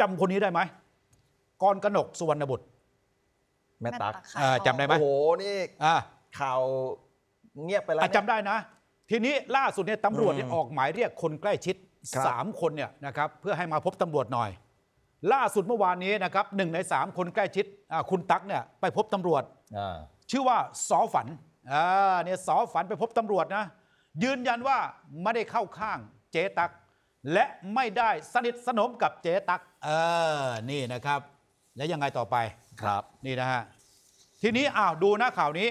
จำคนนี้ได้ไหมกรกนกสุวรรณบุตร แม่ตักจำจำได้ไหมโอ้โหนี่ข่าวเงียบไปแล้วจำจำได้นะ ทีนี้ล่าสุดเนี่ยตำรวจเนี่ยออกหมายเรียกคนใกล้ชิดสามคนเนี่ยนะครับ เพื่อให้มาพบตำรวจหน่อยล่าสุดเมื่อวานนี้นะครับหนึ่งในสามคนใกล้ชิดคุณตั๊กเนี่ยไปพบตำรวจชื่อว่าสอฝันเนี่ยสอฝันไปพบตำรวจนะ ยืนยันว่าไม่ได้เข้าข้างเจ๊ตักและไม่ได้สนิทสนมกับเจ๊ตัก เออ นี่นะครับ แล้วยังไงต่อไป ครับ นี่นะฮะ ทีนี้อ้าวดูหน้าข่าวนี้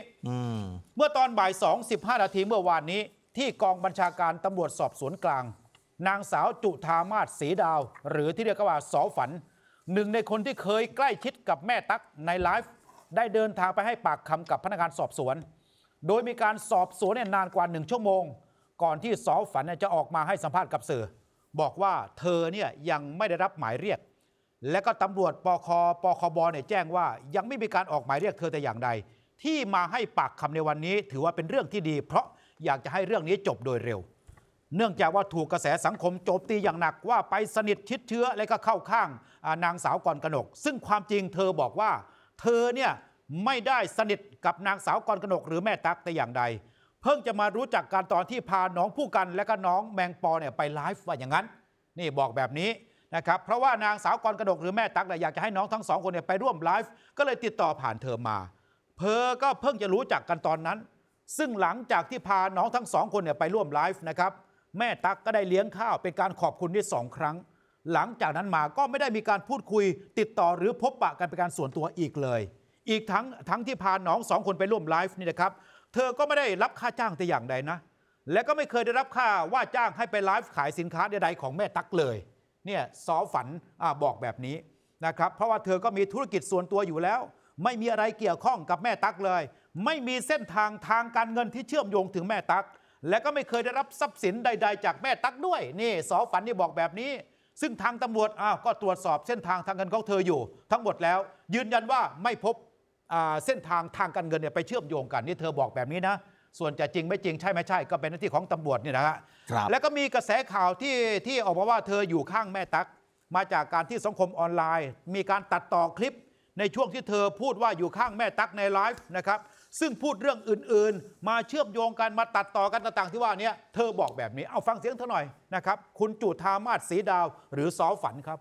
เมื่อตอนบ่ายสองสิบห้านาทีเมื่อวานนี้ ที่กองบัญชาการตำรวจสอบสวนกลาง นางสาวจุธามาศสีดาว หรือที่เรียกว่าสอฝัน หนึ่งในคนที่เคยใกล้ชิดกับแม่ตักในไลฟ์ได้เดินทางไปให้ปากคำกับพนักงานสอบสวน โดยมีการสอบสวนนานกว่าหนึ่งชั่วโมง ก่อนที่สอฝันจะออกมาให้สัมภาษณ์กับสื่อบอกว่าเธอเนี่ยยังไม่ได้รับหมายเรียก และก็ตำรวจปคปคบเนี่ยแจ้งว่ายังไม่มีการออกหมายเรียกเธอแต่อย่างใดที่มาให้ปากคำในวันนี้ถือว่าเป็นเรื่องที่ดี เพราะอยากจะให้เรื่องนี้จบโดยเร็ว เนื่องจากว่าถูกกระแสสังคมโจมตีอย่างหนักว่าไปสนิทชิดเชื้อและก็เข้าข้างนางสาวกรกนกซึ่งความจริงเธอบอกว่า เธอเนี่ยไม่ได้สนิทกับนางสาวกรกนกหรือแม่ตั๊กแต่อย่างใดเพิ่งจะมารู้จักการตอนที่พาน้องผู้กันและก็น้องแมงปอเนี่ยไปไลฟ์ว่าอย่างนั้น นี่บอกแบบนี้นะครับเพราะว่านางสาวกรกระดกหรือแม่ตั๊กอยากจะให้น้องทั้งสองคนเนี่ยไปร่วมไลฟ์ก็เลยติดต่อผ่านเธอมา เพอ ก็เพิ่งจะรู้จักกันตอนนั้น ซึ่งหลังจากที่พาน้องทั้งสองคนเนี่ยไปร่วมไลฟ์นะครับ แม่ตั๊กก็ได้เลี้ยงข้าวเป็นการขอบคุณที่สองครั้ง หลังจากนั้นมาก็ไม่ได้มีการพูดคุย ติดต่อหรือพบปะกันเป็นการส่วนตัวอีกเลย อีกทั้งทั้งที่พาน้องสองคนไปร่วมไลฟ์นี่นะครับเธอก็ไม่ได้รับค่าจ้างแต่อย่างใดนะ และก็ไม่เคยได้รับค่าว่าจ้างให้ไปไลฟ์ขายสินค้าใด ๆของแม่ตั๊กเลย เนี่ยซอฝันอบอกแบบนี้นะครับ เพราะว่าเธอก็มีธุรกิจส่วนตัวอยู่แล้ว ไม่มีอะไรเกี่ยวข้องกับแม่ตั๊กเลย ไม่มีเส้นทางทางการเงินที่เชื่อมโยงถึงแม่ตั๊กและก็ไม่เคยได้รับทรัพย์สินใด ๆ จากแม่ตั๊กด้วยนี่สอฝันนี่บอกแบบนี้ ซึ่งทางตำรวจอ้าวก็ตรวจสอบเส้นทางทางเงินของเธออยู่ ทั้งหมดแล้ว ยืนยันว่าไม่พบเส้นทางทางการเงินเนี่ยไปเชื่อมโยงกันนี่เธอบอกแบบนี้นะส่วนจะจริงไม่จริงใช่ไม่ใช่ก็เป็นหน้าที่ของตำรวจเนี่ยนะฮะแล้วก็มีกระแสข่าวที่ที่ออกมาว่าเธออยู่ข้างแม่ตักมาจากการที่สังคมออนไลน์ มีการตัดต่อคลิป ในช่วงที่เธอพูดว่าอยู่ข้างแม่ตักในไลฟ์นะครับซึ่งพูดเรื่องอื่นๆ มาเชื่อมโยงกันมาตัดต่อกันต่างๆที่ว่านี้เธอบอกแบบนี้ เอาฟังเสียงเธอหน่อยนะครับคุณจุธามาศสีดาวหรือสอฝันครับ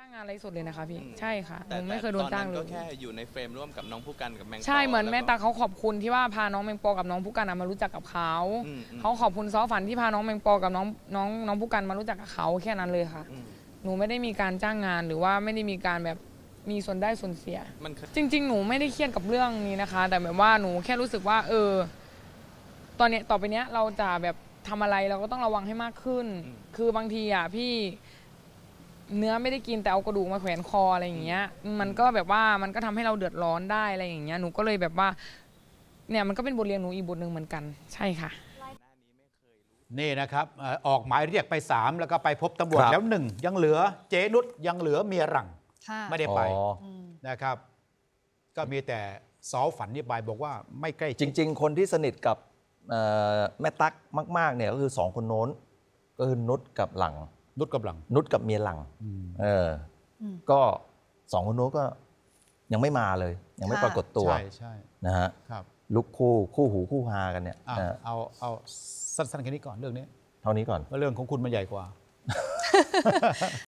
จ้างงานอะไรสดเลยนะคะพี่ใช่ค่ะหนูไม่เคยโดนจ้างเลยก็แค่อยู่ในเฟรมร่วมกับน้องผู้กันกับแมงใช่เหมือนแม่ตาเขาขอบคุณที่ว่าพาน้องแมงปอกับน้องผู้กัน มารู้จักกับเขาเขาขอบคุณซอฝันที่พาน้องแมงปอกับน้องน้องน้องผู้กันมารู้จักกับเขาแค่นั้นเลยค่ะ หนูไม่ได้มีการจ้างงานหรือว่าไม่ได้มีการแบบมีส่วนได้ส่วนเสีย จริงๆหนูไม่ได้เครียดกับเรื่องนี้นะคะ แต่แบบว่าหนูแค่รู้สึกว่า เออ ตอนเนี้ยต่อไปเนี้ยเราจะแบบทำอะไรเราก็ต้องระวังให้มากขึ้น คือบางทีอ่ะพี่เนื้อไม่ได้กิน แต่เอากระดูกมาแขวนคออะไรอย่างเงี้ยมันก็แบบว่ามันก็ทำให้เราเดือดร้อนได้อะไรอย่างเงี้ยหนูก็เลยแบบว่าเนี่ยมันก็เป็นบทเรียนหนูอีกบทหนึ่งเหมือนกัน ใช่ค่ะนี่นะครับออกหมายเรียกไป 3 แล้วก็ไปพบตำรวจแล้วหนึ่งยังเหลือเจนุชยังเหลือเมียรังไม่ได้ไปนะครับ ก็มีแต่สาวฝันนีบายบอกว่าไม่ใกล้จริง ๆ คนที่สนิทกับแม่ตั๊กมากๆเนี่ยก็คือสองคนโน้นก็คือนุชกับหลังนุชกับหลังนุชกับเมียหลังเออก็สองคนนู้นก็ยังไม่มาเลย ยังไม่ปรากฏตัวใช่ใช่นะฮะครับ ลุกคู่คู่หูคู่ฮากันเนี่ยเอาเอาสั้นๆแค่นี้ก่อนเรื่องนี้ เท่านี้ก่อนเรื่องของคุณมันใหญ่กว่า